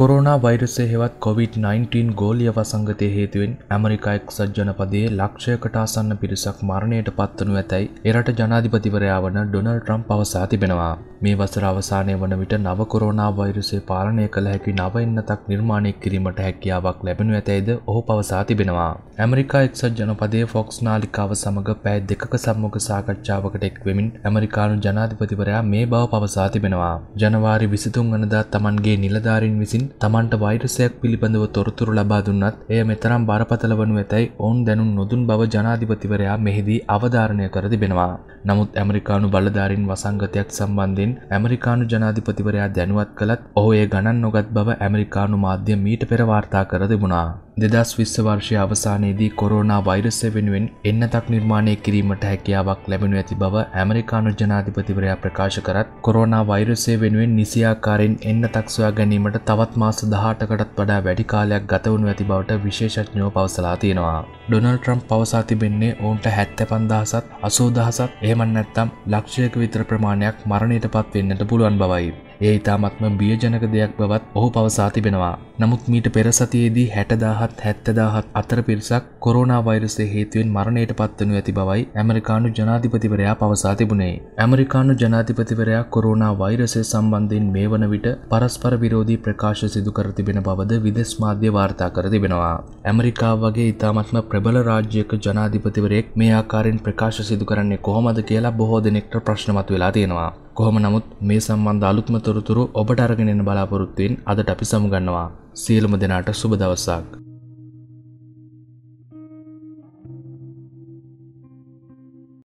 Corona වෛරසය හෙවත් COVID-19 ගෝලිය වසංගතය හේතුවෙන් ඇමරිකා එක්සත් ජනපදයේ ලක්ෂයකට ආසන්න පිරිසක් මරණයට පත්වනු ඇතැයි එරට ජනාධිපතිවරයා වන ඩොනල් ට්‍රම් පවසා තිබෙනවා. මේ වසර අවසානය වන විට නව කොරෝනා වෛරසේ පාලනය කළ හැකි නව එන්නතක් නිර්මාණය කිරීමට හැකියාවක් ලැබෙනු ඇතැයිද ඔහු පවසා තිබෙනවා. ඇමරිකා එක්සත් ජනපදයේ ෆොක්ස් නාලිකාව සමඟ පැය දෙකක සම්මුඛ සාකච්ඡාවකට එක්වෙමින් ඇමරිකානු ජනාධිපතිවරයා මේ බව පවසා තිබෙනවා. ජනවාරි විසිතුන් වනදා තමන්ගේ නිලධාරින් විසින් විසින් තමන්ට වෛරසයක් පිළිබඳව තොරතුරු ලබා දුන්නත් එය මෙතරම් බරපතල වනු ඇතැයි ඔවුන් දැනුම් නොදුන් බව ජනාධිපතිවරයා මෙහිදී අවධාරණය කර තිබෙනවා. නමුත් ඇමරිකානු බලධාරින් වසංගතයක් සම්බන්ධයෙන් ඇමරිකානු ජනාධිපතිවරයා දැනුවත් කළත් ඔහු ඒ ගණන් නොගත් බව ඇමරිකානු මාධ්‍ය මීට පෙර වාර්තා කර තිබුණා. දෙදස් විස්ස වර්ෂය අවසානයේදී කොරෝනා වෛරසය වෙනුවෙන් එන්නතක් නිර්මාණය කිරීමට හැකියාවක් ලැබෙනු ඇති බව ඇමරිකානු ජනාධිපතිවරයා ප්‍රකාශ කරත් කොරෝනා වෛරසය වෙනුවෙන් නිසියාකාරයෙන් එන්නතක් සොයා ගැනීමට තවත් තවත් මාස දහටකටත් වඩා වැඩි කාලයක් ගතවුණු ඇති බවට විශේෂඥෝ පවසලා තියෙනවා. ඩොනල් ට්‍රම්ප් පවසා තිබෙන්නේ ඔවුන්ට හැත්ත පන්දහසත් අසූදහසත් එහෙමන් නැත්තම් ලක්ෂයක විතර ප්‍රමාණයක් මරණයට පත්වෙන්නට පුළුවන් බවයි. ඒ ඉතාමත්ම බියජනක දෙයක් බවත් ඔහු පවසා තිබෙනවා. නමුත් මීට පෙරසතියේදී හැටදාහත් හැත්තදාහත් අතර පිරිසක් කොරෝනා වෛරසය හේතුවෙන් මරණයට පත්වනු ඇති බවයි ඇමරිකානු ජනාධිපතිවරයා පවසා තිබුණේ. ඇමරිකානු ජනාධිපතිවරයා කොරෝනා වෛරසය සම්බන්ධයෙන් මේ වන විට පරස්පර විරෝධී ප්‍රකාශ සිදු කර තිබෙන බවද විදෙස් මාධ්‍ය වාර්තා කර තිබෙනවා. ඇමරිකාව වගේ ඉතාමත්ම ප්‍රබල රාජ්‍යයක ජනාධිපතිවරයෙක් මේ ආකාරයෙන් ප්‍රකාශ සිදු කරන්නේ කොහොමද කියලා බොහෝ දෙනෙක්ට ප්‍රශ්න මතුවලා තියෙනවා. කොහොම නමුත් මේ සම්බන්ධ අලුත්ම තොරතුරු ඔබට අරගෙනෙන බලාපොරොත්තුවෙන් අදට අපි සමුගන්නවා සියලුම දෙනාට සුබ දවසක්.